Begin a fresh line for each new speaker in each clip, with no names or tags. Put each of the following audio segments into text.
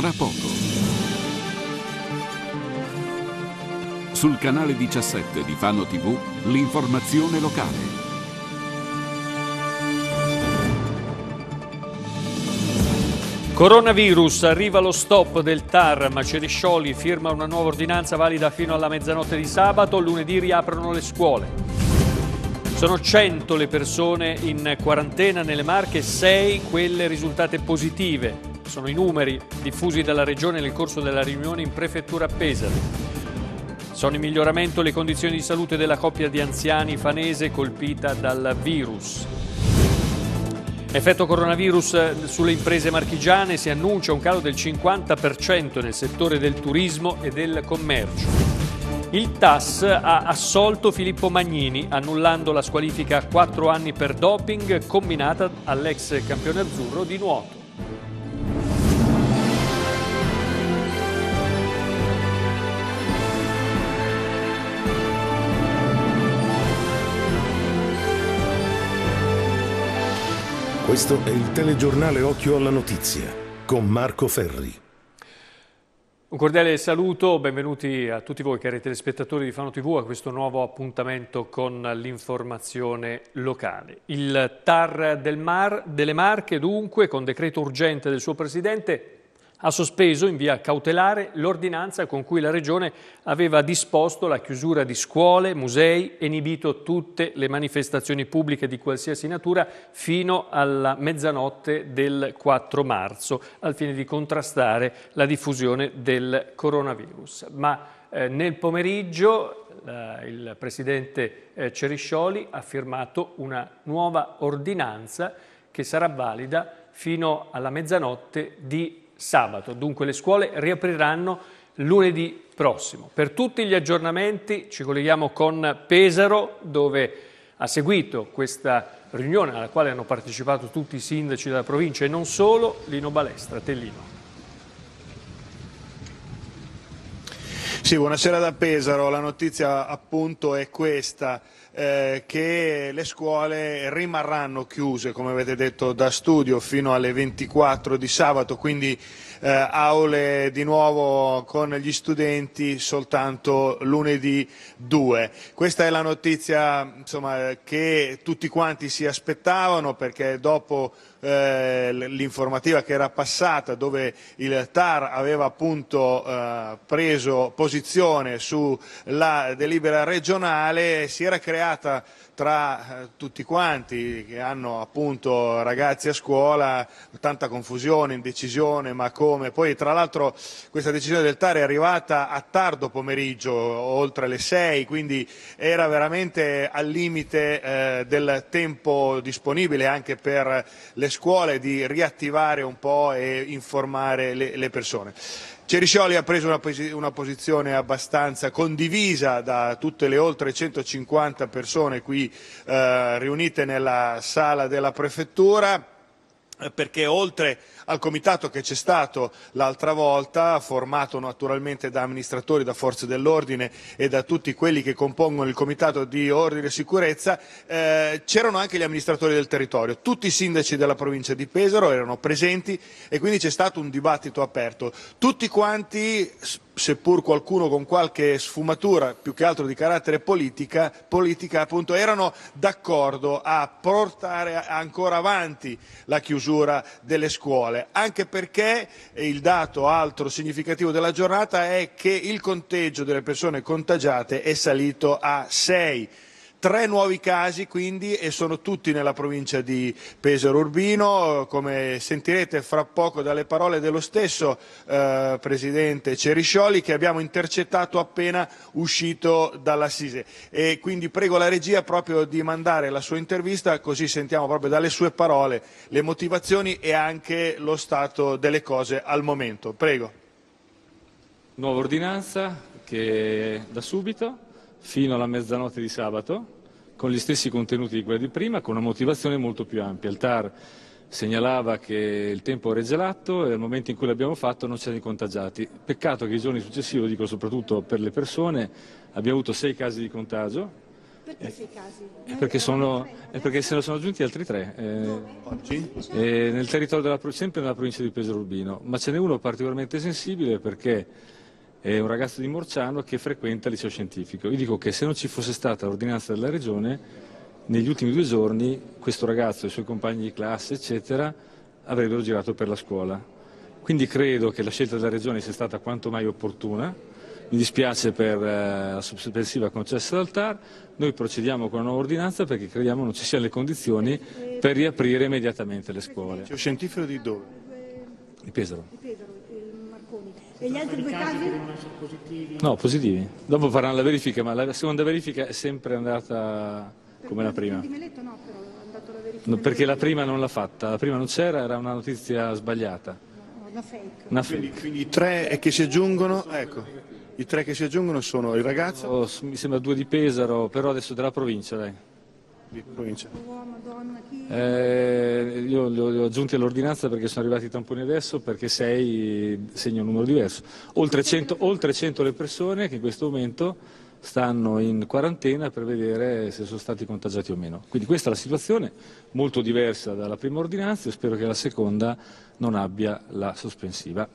tra poco. Sul canale 17 di Fano TV, l'informazione locale.
Coronavirus, arriva lo stop del TAR, Maceriscioli firma una nuova ordinanza valida fino alla mezzanotte di sabato, lunedì riaprono le scuole. Sono 100 le persone in quarantena nelle Marche, 6 quelle risultate positive. Sono i numeri diffusi dalla Regione nel corso della riunione in prefettura a Pesaro. Sono in miglioramento le condizioni di salute della coppia di anziani fanese colpita dal virus. Effetto coronavirus sulle imprese marchigiane si annuncia un calo del 50% nel settore del turismo e del commercio. Il TAS ha assolto Filippo Magnini annullando la squalifica a 4 anni per doping combinata all'ex campione azzurro di
nuoto.
Questo è il telegiornale Occhio alla Notizia con Marco Ferri.
Un cordiale saluto, benvenuti a tutti voi cari telespettatori di Fano TV a questo nuovo appuntamento con l'informazione locale. Il TAR del Mar, delle Marche dunque, con decreto urgente del suo Presidente, ha sospeso in via cautelare l'ordinanza con cui la Regione aveva disposto la chiusura di scuole, musei e inibito tutte le manifestazioni pubbliche di qualsiasi natura fino alla mezzanotte del 4 marzo al fine di contrastare la diffusione del coronavirus. Ma eh, nel pomeriggio eh, il Presidente eh, Ceriscioli ha firmato una nuova ordinanza che sarà valida fino alla mezzanotte di sabato, dunque le scuole riapriranno lunedì prossimo. Per tutti gli aggiornamenti ci colleghiamo con Pesaro dove ha seguito questa riunione alla quale hanno partecipato tutti i sindaci della provincia e non solo, Lino Balestra, Tellino.
Sì, buonasera da Pesaro, la notizia appunto è questa eh, che le scuole rimarranno chiuse, come avete detto, da studio fino alle 24 di sabato, quindi eh, aule di nuovo con gli studenti soltanto lunedì 2. Questa è la notizia insomma, che tutti quanti si aspettavano perché dopo eh, l'informativa che era passata dove il TAR aveva appunto eh, preso posizione sulla delibera regionale, si era creata tra eh, tutti quanti che hanno appunto ragazzi a scuola tanta confusione, indecisione, ma come? Poi tra l'altro questa decisione del TAR è arrivata a tardo pomeriggio, oltre le 6, quindi era veramente al limite eh, del tempo disponibile anche per le le scuole di riattivare un po' e informare le, le persone. Ceriscioli ha preso una, una, posizione abbastanza condivisa da tutte le oltre 150 persone qui eh, riunite nella sala della prefettura perché oltre al comitato che c'è stato l'altra volta, formato naturalmente da amministratori, da forze dell'ordine e da tutti quelli che compongono il comitato di ordine e sicurezza, eh, c'erano anche gli amministratori del territorio, tutti i sindaci della provincia di Pesaro erano presenti e quindi c'è stato un dibattito aperto. Tutti quanti seppur qualcuno con qualche sfumatura più che altro di carattere politica, politica appunto, erano d'accordo a portare ancora avanti la chiusura delle scuole, anche perché il dato altro significativo della giornata è che il conteggio delle persone contagiate è salito a 6 Tre nuovi casi quindi e sono tutti nella provincia di Pesaro Urbino, come sentirete fra poco dalle parole dello stesso eh, Presidente Ceriscioli che abbiamo intercettato appena uscito dall'Assise. E quindi prego la regia proprio di mandare la sua intervista così sentiamo proprio dalle sue parole le motivazioni e anche lo stato delle cose al momento. Prego.
Nuova ordinanza che da subito fino alla mezzanotte di sabato, con gli stessi contenuti di quella di prima, con una motivazione molto più ampia. Il TAR segnalava che il tempo era gelato e al momento in cui l'abbiamo fatto non c'erano i contagiati. Peccato che i giorni successivi, lo dico soprattutto per le persone, abbiamo avuto sei casi di contagio. Perché sei casi? È eh, perché, sono, è eh, perché se ne sono aggiunti altri tre. Eh, Oggi? Cioè- eh, nel territorio della, sempre nella provincia di Pesaro Urbino, ma ce n'è uno particolarmente sensibile perché è un ragazzo di Morciano che frequenta il liceo scientifico. Io dico che se non ci fosse stata l'ordinanza della regione, negli ultimi due giorni questo ragazzo, e i suoi compagni di classe, eccetera, avrebbero girato per la scuola. Quindi credo che la scelta della regione sia stata quanto mai opportuna. Mi dispiace per eh, la sospensiva concessa dal TAR, noi procediamo con una nuova ordinanza perché crediamo non ci siano le condizioni per riaprire immediatamente le scuole. Il un scientifico di dove? Di Pesaro.
Di Pesaro. E gli altri due casi? Positivi.
No,
positivi. Dopo faranno la verifica, ma la seconda verifica è sempre andata come la prima. Meletto, no, no, perché la prima non l'ha fatta, la prima non c'era, era una notizia sbagliata. una fake. Una fake. Quindi, quindi i, tre
aggiungono, ecco,
i tre che si aggiungono, sono il ragazzo. Oh, mi sembra due di Pesaro, però adesso della provincia, dai. Eh, io li ho, li ho aggiunti all'ordinanza perché sono arrivati i tamponi adesso, perché sei segna un numero diverso. Oltre 100, oltre 100 le persone che in questo momento stanno in quarantena per vedere se sono stati contagiati o meno. Quindi questa è la situazione, molto diversa dalla prima ordinanza e spero che la seconda
non abbia la sospensiva.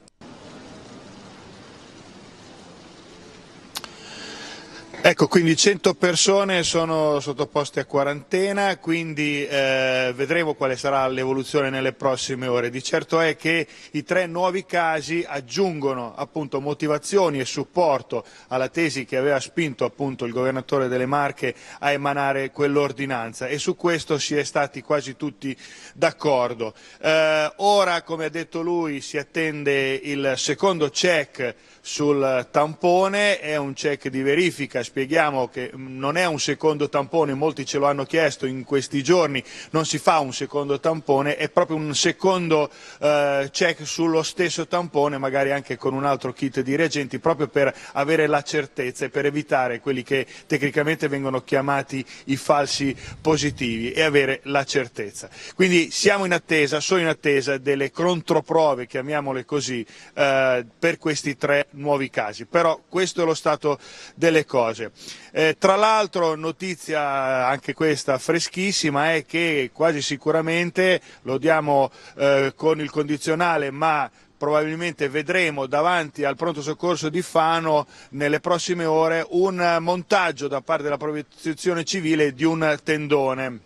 Ecco, quindi 100 persone sono sottoposte a quarantena, quindi eh, vedremo quale sarà l'evoluzione nelle prossime ore. Di certo è che i tre nuovi casi aggiungono appunto, motivazioni e supporto alla tesi che aveva spinto appunto, il governatore delle Marche a emanare quell'ordinanza e su questo si è stati quasi tutti d'accordo. Eh, ora, come ha detto lui, si attende il secondo check sul tampone, è un check di verifica spieghiamo che mm, non è un secondo tampone, molti ce lo hanno chiesto in questi giorni, non si fa un secondo tampone, è proprio un secondo eh, check sullo stesso tampone, magari anche con un altro kit di reagenti, proprio per avere la certezza e per evitare quelli che tecnicamente vengono chiamati i falsi positivi e avere la certezza. Quindi siamo in attesa, sono in attesa delle controprove, chiamiamole così, eh, per questi tre nuovi casi. Però questo è lo stato delle cose cose. Eh, tra l'altro notizia eh, anche questa freschissima è che quasi sicuramente lo diamo eh, con il condizionale ma probabilmente vedremo davanti al pronto soccorso di Fano nelle prossime ore un montaggio da parte della protezione civile di un tendone.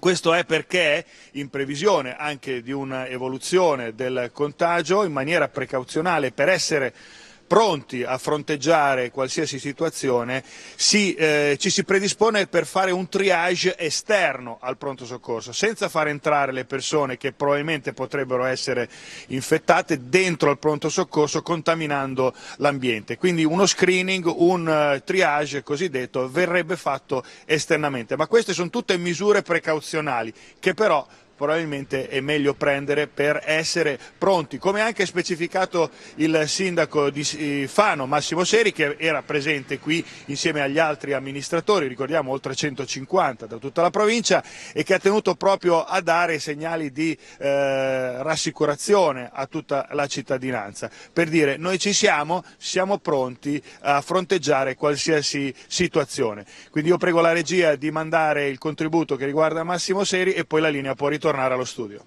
Questo è perché, in previsione anche di un'evoluzione del contagio, in maniera precauzionale, per essere pronti a fronteggiare qualsiasi situazione, si, eh, ci si predispone per fare un triage esterno al pronto soccorso, senza far entrare le persone che probabilmente potrebbero essere infettate dentro al pronto soccorso contaminando l'ambiente. Quindi uno screening, un uh, triage cosiddetto verrebbe fatto esternamente. Ma queste sono tutte misure precauzionali che però probabilmente è meglio prendere per essere pronti, come ha anche specificato il sindaco di eh, Fano Massimo Seri che era presente qui insieme agli altri amministratori, ricordiamo oltre 150 da tutta la provincia e che ha tenuto proprio a dare segnali di eh, rassicurazione a tutta la cittadinanza per dire noi ci siamo, siamo pronti a fronteggiare qualsiasi situazione. Quindi io prego la regia di mandare il contributo che riguarda Massimo Seri e poi la linea può ritornare tornare allo studio.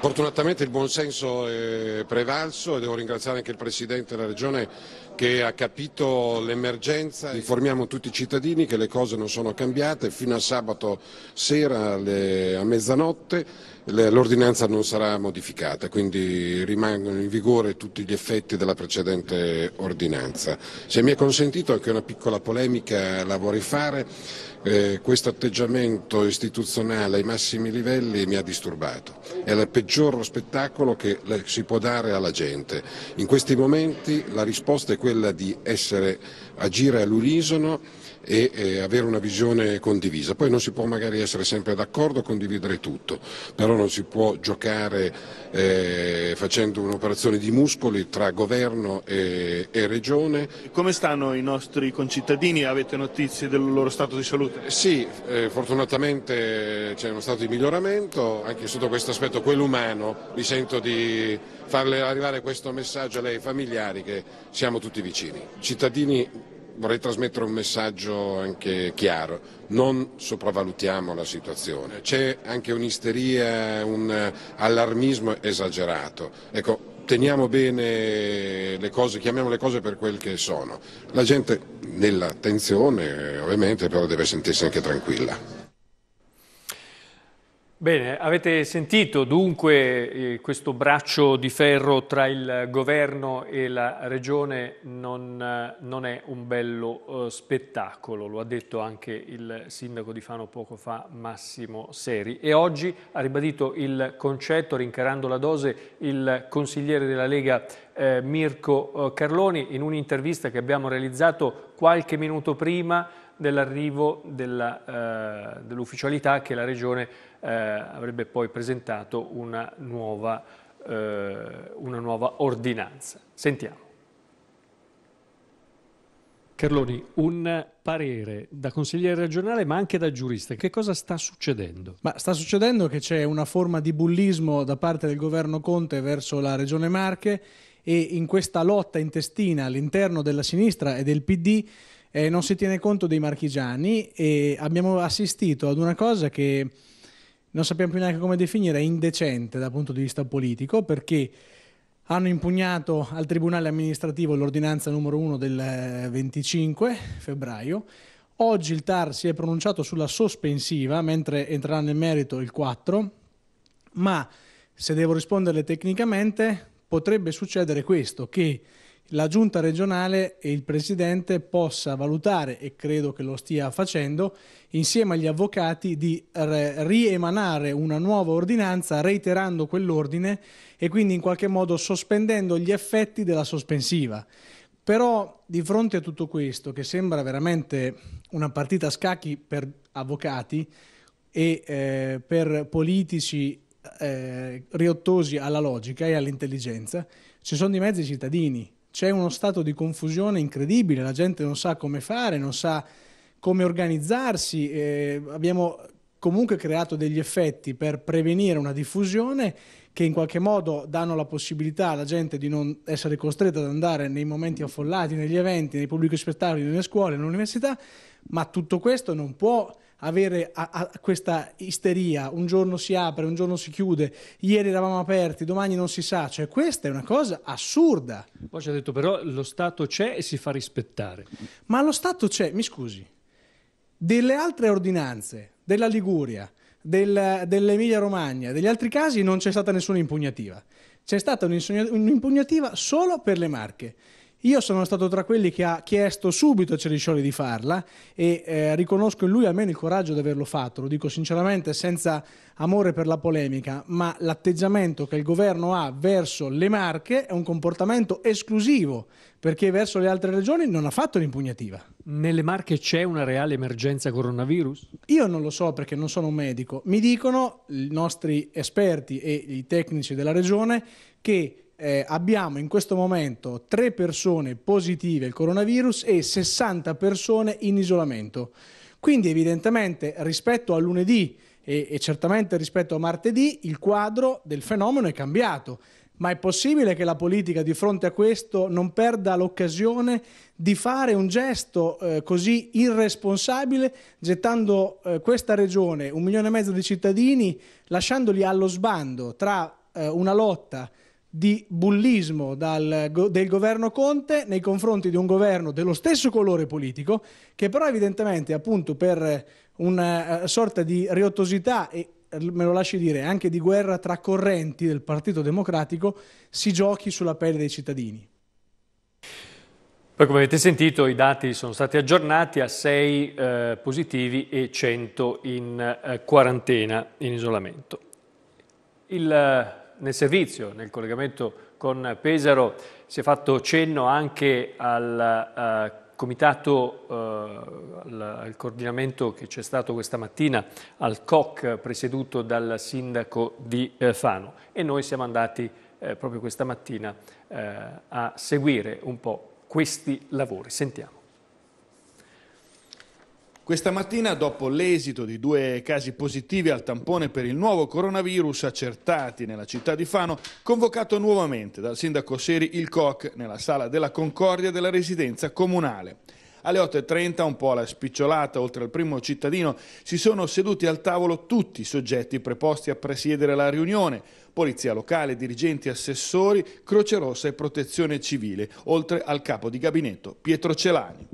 Fortunatamente il buonsenso è prevalso e devo ringraziare anche il Presidente della Regione che ha capito l'emergenza. Informiamo tutti i cittadini che le cose non sono cambiate fino a sabato sera alle, a mezzanotte l'ordinanza non sarà modificata, quindi rimangono in vigore tutti gli effetti della precedente ordinanza. Se mi è consentito anche una piccola polemica la vorrei fare, eh, questo atteggiamento istituzionale ai massimi livelli mi ha disturbato, è il peggior spettacolo che si può dare alla gente. In questi momenti la risposta è quella di essere, agire all'unisono e eh, avere una visione condivisa. Poi non si può magari essere sempre d'accordo, condividere tutto, però non si può giocare eh, facendo un'operazione di muscoli tra governo e, e, regione. Come stanno i nostri concittadini? Avete notizie del loro stato di salute? Eh, sì, eh, fortunatamente c'è uno stato di miglioramento, anche sotto questo aspetto, quello umano, mi sento di farle arrivare questo messaggio a lei familiari che siamo tutti vicini. Cittadini vorrei trasmettere un messaggio anche chiaro, non sopravvalutiamo la situazione, c'è anche un'isteria, un allarmismo esagerato. Ecco, teniamo bene le cose, chiamiamo le cose per quel che sono. La gente nell'attenzione ovviamente però deve sentirsi anche tranquilla. Bene,
avete sentito dunque eh, questo braccio di ferro tra il governo e la regione non, eh, non è un bello eh, spettacolo, lo ha detto anche il sindaco di Fano poco fa Massimo Seri e oggi ha ribadito il concetto, rincarando la dose, il consigliere della Lega eh, Mirko eh, Carloni in un'intervista che abbiamo realizzato qualche minuto prima dell'arrivo eh, dell'ufficialità che la Regione eh, avrebbe poi presentato una nuova, eh, una nuova ordinanza. Sentiamo. Carloni, un
parere da consigliere regionale ma anche da giurista. Che cosa sta succedendo? Ma sta succedendo che c'è una forma di bullismo da parte del governo Conte verso la regione Marche e in questa lotta intestina all'interno della sinistra e del PD eh, non si tiene conto dei marchigiani e abbiamo assistito ad una cosa che non sappiamo più neanche come definire, è indecente dal punto di vista politico perché hanno impugnato al Tribunale amministrativo l'ordinanza numero 1 del 25 eh, febbraio. Oggi il TAR si è pronunciato sulla sospensiva, mentre entrerà nel merito il 4, ma se devo risponderle tecnicamente potrebbe succedere questo, che la giunta regionale e il presidente possa valutare, e credo che lo stia facendo, insieme agli avvocati di riemanare una nuova ordinanza reiterando quell'ordine e quindi in qualche modo sospendendo gli effetti della sospensiva. Però di fronte a tutto questo, che sembra veramente una partita a scacchi per avvocati e eh, per politici eh, riottosi alla logica e all'intelligenza, ci sono di mezzo i cittadini c'è uno stato di confusione incredibile, la gente non sa come fare, non sa come organizzarsi, eh, abbiamo comunque creato degli effetti per prevenire una diffusione che in qualche modo danno la possibilità alla gente di non essere costretta ad andare nei momenti affollati, negli eventi, nei pubblici spettacoli, nelle scuole, nelle università, ma tutto questo non può avere a, a questa isteria, un giorno si apre, un giorno si chiude, ieri eravamo aperti, domani non si sa, cioè questa è una cosa assurda. Poi ci ha detto però lo Stato
c'è e si fa rispettare.
Ma lo Stato c'è, mi scusi, delle altre ordinanze, della Liguria, del, dell'Emilia Romagna, degli altri casi non c'è stata nessuna impugnativa. C'è stata un'impugnativa solo per le marche. Io sono stato tra quelli che ha chiesto subito a Ceriscioli di farla e eh, riconosco in lui almeno il coraggio di averlo fatto, lo dico sinceramente senza amore per la polemica, ma l'atteggiamento che il governo ha verso le Marche è un comportamento esclusivo perché verso le altre regioni non ha fatto l'impugnativa. Nelle Marche c'è una reale emergenza coronavirus? Io non lo so perché non sono un medico, mi dicono i nostri esperti e i tecnici della regione che eh, abbiamo in questo momento 3 persone positive al coronavirus e 60 persone in isolamento. Quindi evidentemente rispetto a lunedì e, e certamente rispetto a martedì il quadro del fenomeno è cambiato. Ma è possibile che la politica di fronte a questo non perda l'occasione di fare un gesto eh, così irresponsabile, gettando eh, questa regione, un milione e mezzo di cittadini, lasciandoli allo sbando tra eh, una lotta di bullismo dal, del governo Conte nei confronti di un governo dello stesso colore politico che però evidentemente appunto per una eh, sorta di riottosità e eh, me lo lasci dire anche di guerra tra correnti del Partito Democratico si giochi sulla pelle dei cittadini.
Poi, come avete sentito i dati sono stati aggiornati a 6 eh, positivi e 100 in eh, quarantena, in isolamento. Il eh, nel servizio, nel collegamento con Pesaro, si è fatto cenno anche al uh, comitato, uh, al coordinamento che c'è stato questa mattina al COC presieduto dal sindaco di uh, Fano e noi siamo andati proprio questa mattina
a seguire un po' questi lavori. Sentiamo. Questa mattina, dopo l'esito di due casi positivi al tampone per il nuovo coronavirus accertati nella città di Fano, convocato nuovamente dal sindaco Seri il COC nella sala della Concordia della residenza comunale. Alle 8.30, un po' alla spicciolata, oltre al primo cittadino, si sono seduti al tavolo tutti i soggetti preposti a presiedere la riunione, polizia locale, dirigenti, assessori, Croce Rossa e Protezione Civile, oltre al capo di gabinetto Pietro Celani.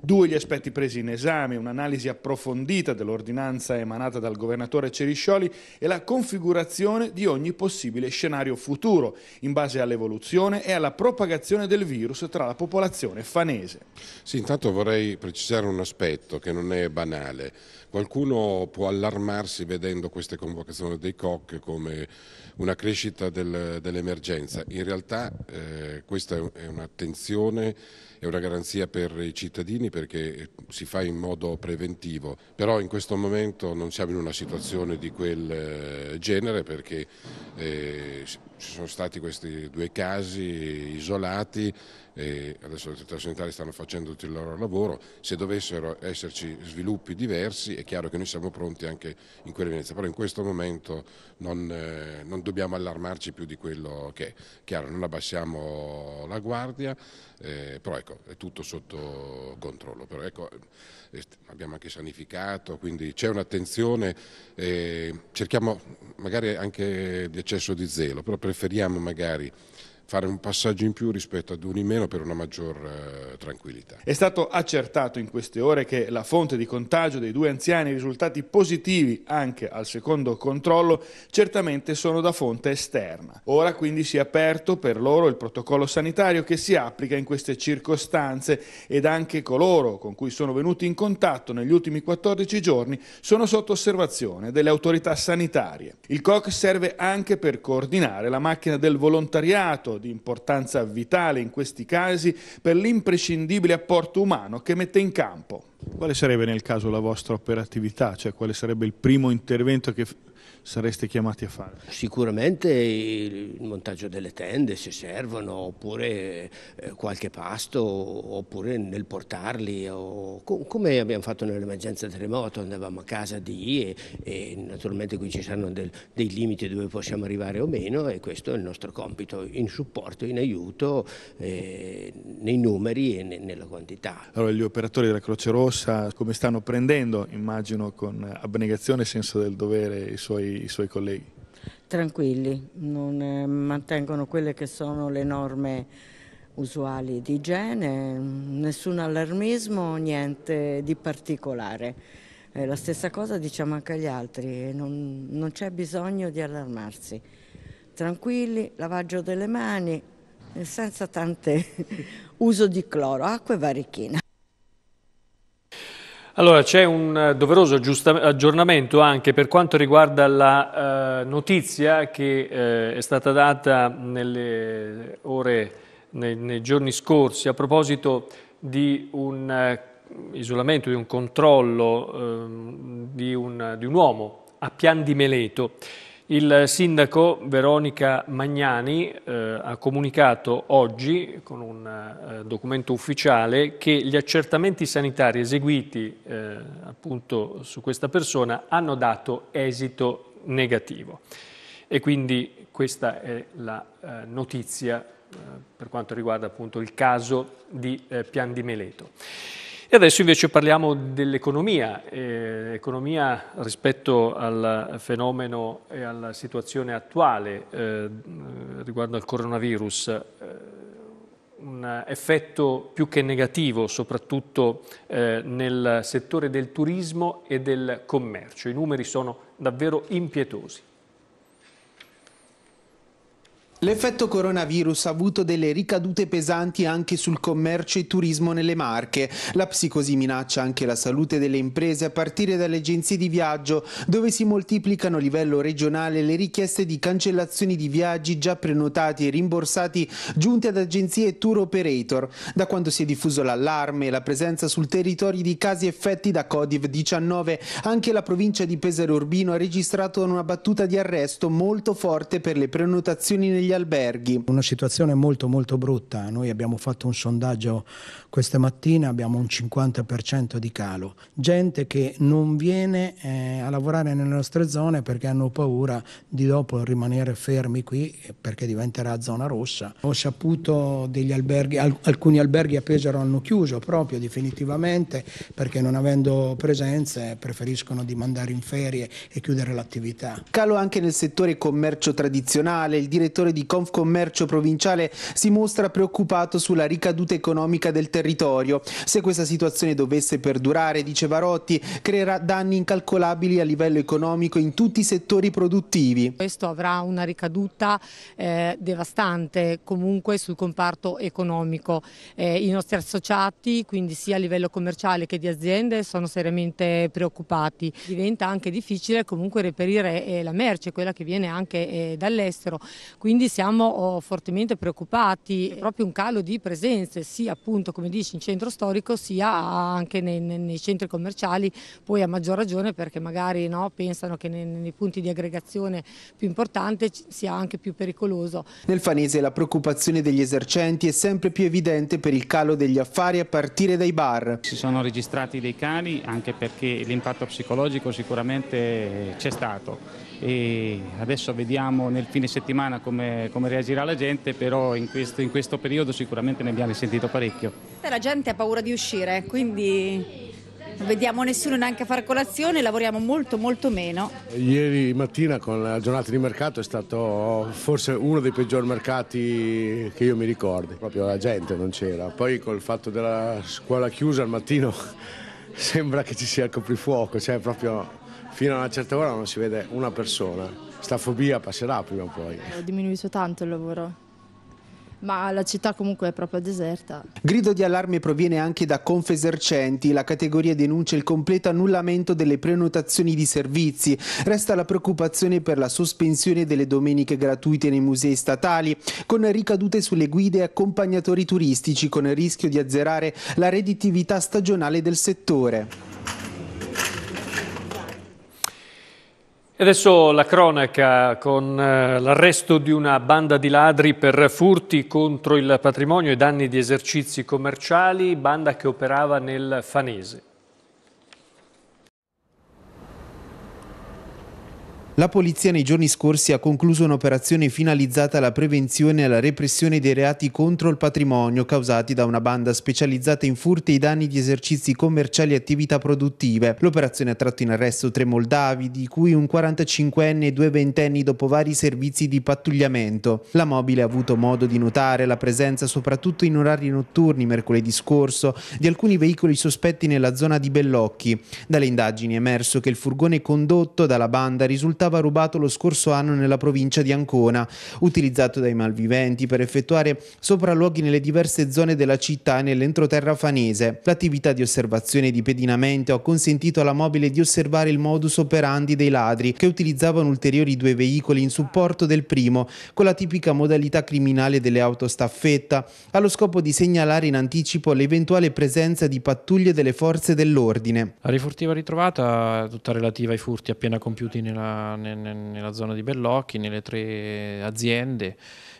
Due gli aspetti presi in esame, un'analisi approfondita dell'ordinanza emanata dal governatore Ceriscioli e la configurazione di ogni possibile scenario futuro in base all'evoluzione e alla propagazione del virus tra la popolazione fanese.
Sì, intanto vorrei precisare un aspetto che non è banale. Qualcuno può allarmarsi vedendo queste convocazioni dei COC come una crescita del, dell'emergenza. In realtà eh, questa è un'attenzione è una garanzia per i cittadini perché eh, si fa in modo preventivo, però in questo momento non siamo in una situazione di quel eh, genere perché eh, ci sono stati questi due casi isolati adesso le autorità sanitarie stanno facendo tutto il loro lavoro, se dovessero esserci sviluppi diversi è chiaro che noi siamo pronti anche in quell'evidenza, però in questo momento non, eh, non, dobbiamo allarmarci più di quello che è. Chiaro, non abbassiamo la guardia, eh, però ecco, è tutto sotto controllo. Però ecco, eh, abbiamo anche sanificato, quindi c'è un'attenzione, eh, cerchiamo magari anche di eccesso di zelo, però preferiamo magari fare un passaggio in più rispetto ad uno in meno per una maggior eh, tranquillità.
È stato accertato in queste ore che la fonte di contagio dei due anziani risultati positivi anche al secondo controllo certamente sono da fonte esterna. Ora quindi si è aperto per loro il protocollo sanitario che si applica in queste circostanze ed anche coloro con cui sono venuti in contatto negli ultimi 14 giorni sono sotto osservazione delle autorità sanitarie. Il COC serve anche per coordinare la macchina del volontariato di importanza vitale in questi casi per l'imprescindibile apporto umano che mette in campo. Quale sarebbe nel caso la vostra operatività? Cioè quale sarebbe il primo intervento che sareste chiamati a fare? Sicuramente il montaggio delle tende se servono, oppure eh, qualche pasto, oppure nel portarli, o, come abbiamo fatto nell'emergenza terremoto, andavamo a casa di e, e naturalmente qui ci saranno del, dei limiti dove possiamo arrivare o meno e questo è il nostro compito, in supporto, in aiuto, eh, nei numeri e ne, nella quantità. Allora gli operatori della Croce Rossa come stanno prendendo, immagino con abnegazione e senso del dovere, i suoi i suoi colleghi?
Tranquilli, non, eh, mantengono quelle che sono le norme usuali di igiene, nessun allarmismo, niente di particolare. Eh, la stessa cosa diciamo anche agli altri, eh, non, non c'è bisogno
di allarmarsi. Tranquilli, lavaggio delle mani, eh, senza tante uso di cloro, acqua e varichina.
Allora c'è un eh, doveroso aggiornamento anche per quanto riguarda la eh, notizia che eh, è stata data nelle ore, nei, nei, giorni scorsi a proposito di un eh, isolamento, di un controllo ehm, di un, di un uomo a Pian di Meleto. Il sindaco Veronica Magnani eh, ha comunicato oggi con un eh, documento ufficiale che gli accertamenti sanitari eseguiti eh, appunto su questa persona hanno dato esito negativo e quindi questa è la eh, notizia eh, per quanto riguarda appunto il caso di eh, Pian di Meleto. E adesso invece parliamo dell'economia, eh, economia rispetto al fenomeno e alla situazione attuale eh, riguardo al coronavirus, eh, un effetto più che negativo soprattutto eh, nel settore del turismo e del commercio, i numeri sono davvero impietosi.
L'effetto coronavirus ha avuto delle ricadute pesanti anche sul commercio e turismo nelle Marche. La psicosi minaccia anche la salute delle imprese a partire dalle agenzie di viaggio, dove si moltiplicano a livello regionale le richieste di cancellazioni di viaggi già prenotati e rimborsati giunte ad agenzie tour operator. Da quando si è diffuso l'allarme e la presenza sul territorio di casi effetti da covid 19 anche la provincia di Pesaro Urbino ha registrato una battuta di arresto molto forte per le prenotazioni negli degli alberghi. Una situazione molto molto brutta, noi abbiamo fatto un sondaggio questa mattina, abbiamo un 50% di calo, gente che non viene eh, a lavorare nelle nostre zone perché hanno paura di dopo rimanere fermi qui eh, perché diventerà zona rossa. Ho saputo degli alberghi, alcuni alberghi a Pesaro hanno chiuso proprio definitivamente perché non avendo presenze preferiscono di mandare in ferie e chiudere l'attività. Calo anche nel settore commercio tradizionale, il direttore di di Confcommercio provinciale si mostra preoccupato sulla ricaduta economica del territorio. Se questa situazione dovesse perdurare, dice Varotti, creerà danni incalcolabili a livello economico in tutti i settori produttivi.
Questo avrà una ricaduta eh, devastante comunque sul comparto economico. Eh, I nostri associati, quindi sia a livello commerciale che di aziende, sono seriamente preoccupati. Diventa anche difficile comunque reperire eh, la merce, quella che viene anche eh, dall'estero. Quindi siamo oh, fortemente preoccupati. È proprio un calo di presenze sia appunto come dici in centro storico sia anche nei, nei centri commerciali, poi a maggior ragione perché magari no, pensano che nei, nei, punti di aggregazione più importante sia anche più pericoloso.
Nel Fanese la preoccupazione degli esercenti è sempre più evidente per il calo degli affari a partire dai bar. Si
sono registrati dei cali anche perché l'impatto psicologico sicuramente c'è stato e adesso vediamo nel fine settimana come, come reagirà la gente, però in questo, in questo periodo sicuramente ne abbiamo sentito parecchio.
La gente ha paura di uscire, quindi non vediamo nessuno neanche a far colazione, lavoriamo molto molto meno.
Ieri mattina con la giornata di mercato è stato forse uno dei peggiori mercati che io mi ricordo, proprio la gente non c'era. Poi col fatto della scuola chiusa al mattino sembra che ci sia il coprifuoco, cioè proprio fino a una certa ora non si vede una persona. Sta fobia passerà prima o poi.
Ho diminuito tanto il lavoro ma la città comunque è proprio deserta.
Grido di allarme proviene anche da Confesercenti, la categoria denuncia il completo annullamento delle prenotazioni di servizi, resta la preoccupazione per la sospensione delle domeniche gratuite nei musei statali, con ricadute sulle guide e accompagnatori turistici, con il rischio di azzerare la redditività stagionale del settore.
E adesso la cronaca con eh, l'arresto di una banda di ladri per furti contro il patrimonio e danni di esercizi commerciali, banda che operava nel Fanese.
La polizia nei giorni scorsi ha concluso un'operazione finalizzata alla prevenzione e alla repressione dei reati contro il patrimonio causati da una banda specializzata in furti e danni di esercizi commerciali e attività produttive. L'operazione ha tratto in arresto tre moldavi, di cui un 45enne e due ventenni dopo vari servizi di pattugliamento. La mobile ha avuto modo di notare la presenza, soprattutto in orari notturni mercoledì scorso, di alcuni veicoli sospetti nella zona di Bellocchi. Dalle indagini è emerso che il furgone condotto dalla banda risultava aveva rubato lo scorso anno nella provincia di Ancona, utilizzato dai malviventi per effettuare sopralluoghi nelle diverse zone della città e nell'entroterra fanese. L'attività di osservazione e di pedinamento ha consentito alla mobile di osservare il modus operandi dei ladri che utilizzavano ulteriori due veicoli in supporto del primo con la tipica modalità criminale delle auto staffetta, allo scopo di segnalare in anticipo l'eventuale presenza di pattuglie delle forze dell'ordine.
La rifurtiva ritrovata tutta relativa ai furti appena compiuti nella, nella zona di Bellocchi, nelle tre aziende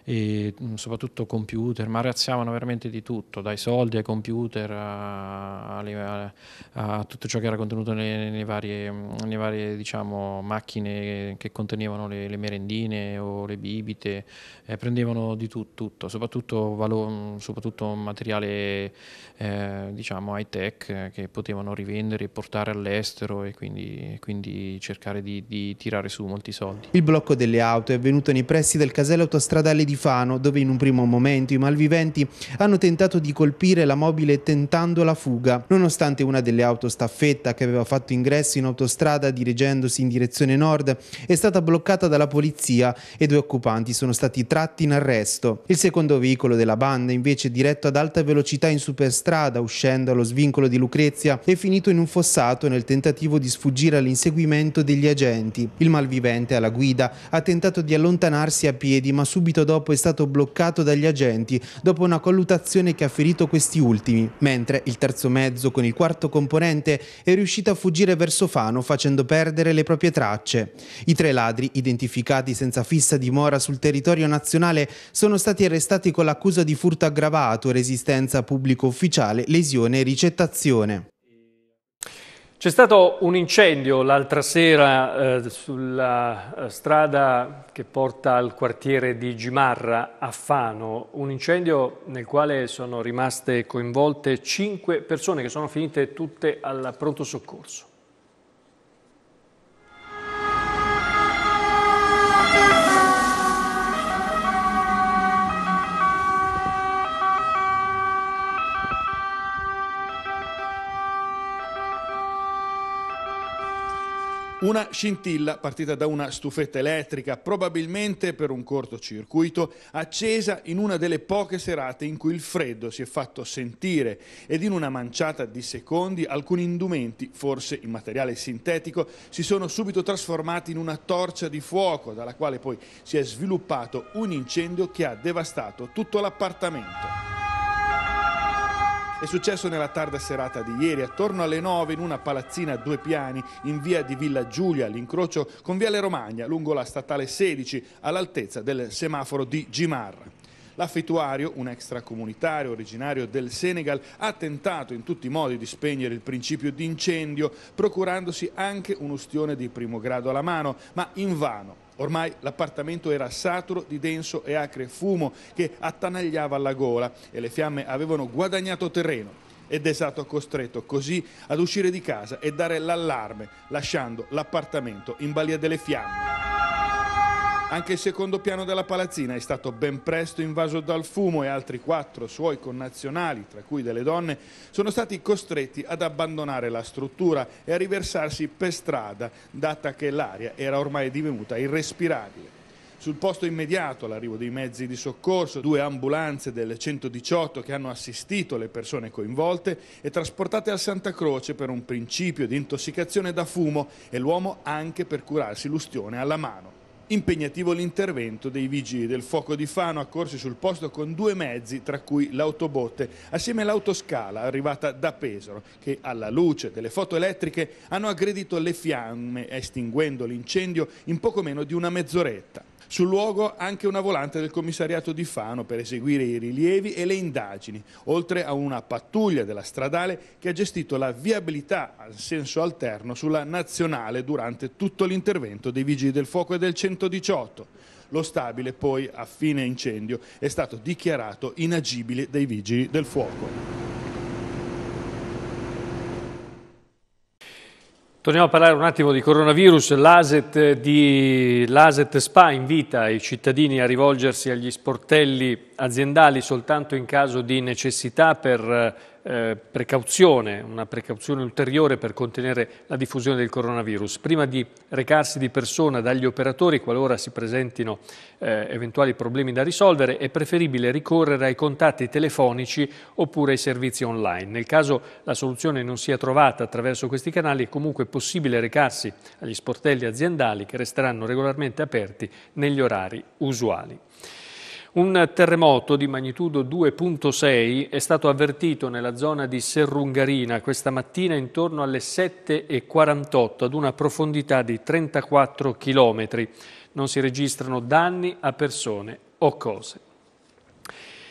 e mm, soprattutto computer, ma razziavano veramente di tutto, dai soldi ai computer a, a, a tutto ciò che era contenuto nelle, nelle varie, mm, nelle varie diciamo, macchine che contenevano le, le, merendine o le bibite, eh, prendevano di tu, tutto, soprattutto, valo, mm, soprattutto materiale eh, diciamo, high tech eh, che potevano rivendere e portare all'estero e quindi, quindi cercare di, di tirare su molti soldi.
Il blocco delle auto è avvenuto nei pressi del casello autostradale di Cefifano, dove in un primo momento i malviventi hanno tentato di colpire la mobile tentando la fuga, nonostante una delle auto staffetta che aveva fatto ingresso in autostrada dirigendosi in direzione nord è stata bloccata dalla polizia e due occupanti sono stati tratti in arresto. Il secondo veicolo della banda, invece diretto ad alta velocità in superstrada, uscendo allo svincolo di Lucrezia, è finito in un fossato nel tentativo di sfuggire all'inseguimento degli agenti. Il malvivente alla guida ha tentato di allontanarsi a piedi, ma subito dopo purtroppo è stato bloccato dagli agenti dopo una colluttazione che ha ferito questi ultimi, mentre il terzo mezzo con il quarto componente è riuscito a fuggire verso Fano facendo perdere le proprie tracce. I tre ladri, identificati senza fissa dimora sul territorio nazionale, sono stati arrestati con l'accusa di furto aggravato, resistenza a pubblico ufficiale, lesione e ricettazione.
C'è stato un incendio l'altra sera eh, sulla eh, strada che porta al quartiere di Gimarra a Fano, un incendio nel quale sono rimaste coinvolte cinque persone che sono finite tutte al pronto soccorso.
Una scintilla partita da una stufetta elettrica, probabilmente per un cortocircuito, accesa in una delle poche serate in cui il freddo si è fatto sentire ed in una manciata di secondi alcuni indumenti, forse in materiale sintetico, si sono subito trasformati in una torcia di fuoco dalla quale poi si è sviluppato un incendio che ha devastato tutto l'appartamento. È successo nella tarda serata di ieri, attorno alle 9 in una palazzina a due piani in via di Villa Giulia, all'incrocio con Viale Romagna, lungo la statale 16, all'altezza del semaforo di Gimarra. L'affittuario, un extracomunitario originario del Senegal, ha tentato in tutti i modi di spegnere il principio di incendio, procurandosi anche un ustione di primo grado alla mano, ma invano. Ormai l'appartamento era saturo di denso e acre fumo che attanagliava la gola e le fiamme avevano guadagnato terreno ed è stato costretto così ad uscire di casa e dare l'allarme, lasciando l'appartamento in balia delle fiamme. Anche il secondo piano della palazzina è stato ben presto invaso dal fumo e altri quattro suoi connazionali, tra cui delle donne, sono stati costretti ad abbandonare la struttura e a riversarsi per strada, data che l'aria era ormai divenuta irrespirabile. Sul posto immediato all'arrivo dei mezzi di soccorso, due ambulanze del 118 che hanno assistito le persone coinvolte e trasportate al Santa Croce per un principio di intossicazione da fumo e l'uomo anche per curarsi l'ustione alla mano. Impegnativo l'intervento dei vigili del fuoco di Fano accorsi sul posto con due mezzi, tra cui l'autobotte, assieme all'autoscala arrivata da Pesaro, che alla luce delle foto elettriche hanno aggredito le fiamme, estinguendo l'incendio in poco meno di una mezz'oretta. Sul luogo anche una volante del commissariato di Fano per eseguire i rilievi e le indagini, oltre a una pattuglia della stradale che ha gestito la viabilità al senso alterno sulla nazionale durante tutto l'intervento dei vigili del fuoco e del 118. Lo stabile poi a fine incendio è stato dichiarato inagibile dai vigili del fuoco.
Torniamo a parlare un attimo di coronavirus. L'ASET, eh, di, L'ASET SPA invita i cittadini a rivolgersi agli sportelli aziendali soltanto in caso di necessità per eh, eh, precauzione, una precauzione ulteriore per contenere la diffusione del coronavirus. Prima di recarsi di persona dagli operatori, qualora si presentino eh, eventuali problemi da risolvere, è preferibile ricorrere ai contatti telefonici oppure ai servizi online. Nel caso la soluzione non sia trovata attraverso questi canali, è comunque possibile recarsi agli sportelli aziendali che resteranno regolarmente aperti negli orari usuali. Un terremoto di magnitudo 2.6 è stato avvertito nella zona di Serrungarina questa mattina intorno alle 7.48 ad una profondità di 34 chilometri. Non si registrano danni a persone o cose.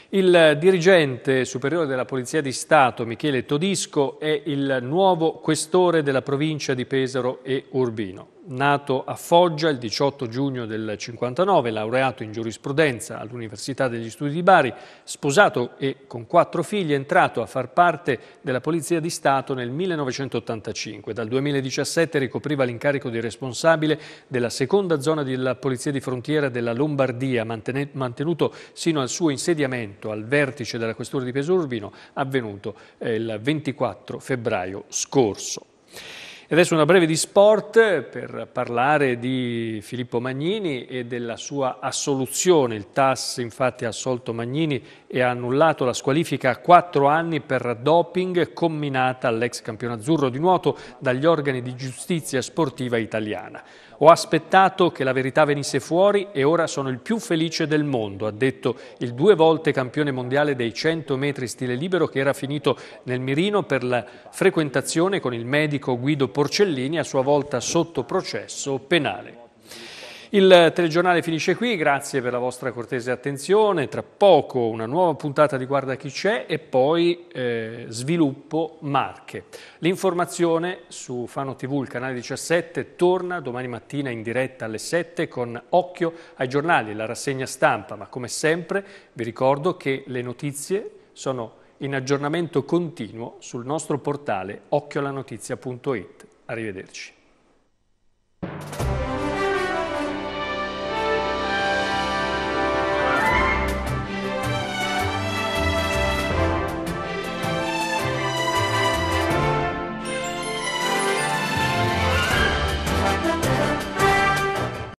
Il dirigente superiore della Polizia di Stato, Michele Todisco, è il nuovo questore della provincia di Pesaro e Urbino nato a Foggia il 18 giugno del 59, laureato in giurisprudenza all'Università degli Studi di Bari, sposato e con quattro figli, è entrato a far parte della Polizia di Stato nel 1985. Dal 2017 ricopriva l'incarico di responsabile della seconda zona della Polizia di Frontiera della Lombardia, mantenuto sino al suo insediamento al vertice della Questura di Pesurvino, avvenuto eh, il 24 febbraio scorso. E adesso una breve di sport per parlare di Filippo Magnini e della sua assoluzione. Il TAS infatti ha assolto Magnini e ha annullato la squalifica a quattro anni per doping comminata all'ex campione azzurro di nuoto dagli organi di giustizia sportiva italiana. Ho aspettato che la verità venisse fuori e ora sono il più felice del mondo, ha detto il due volte campione mondiale dei 100 metri stile libero che era finito nel mirino per la frequentazione con il medico Guido Porcellini a sua volta sotto processo penale. Il telegiornale finisce qui, grazie per la vostra cortese attenzione. Tra poco una nuova puntata di Guarda chi c'è e poi eh, sviluppo Marche. L'informazione su Fano TV, il canale 17, torna domani mattina in diretta alle 7 con Occhio ai giornali, la rassegna stampa, ma come sempre vi ricordo che le notizie sono in aggiornamento continuo sul nostro portale occhiolanotizia.it. Arrivederci.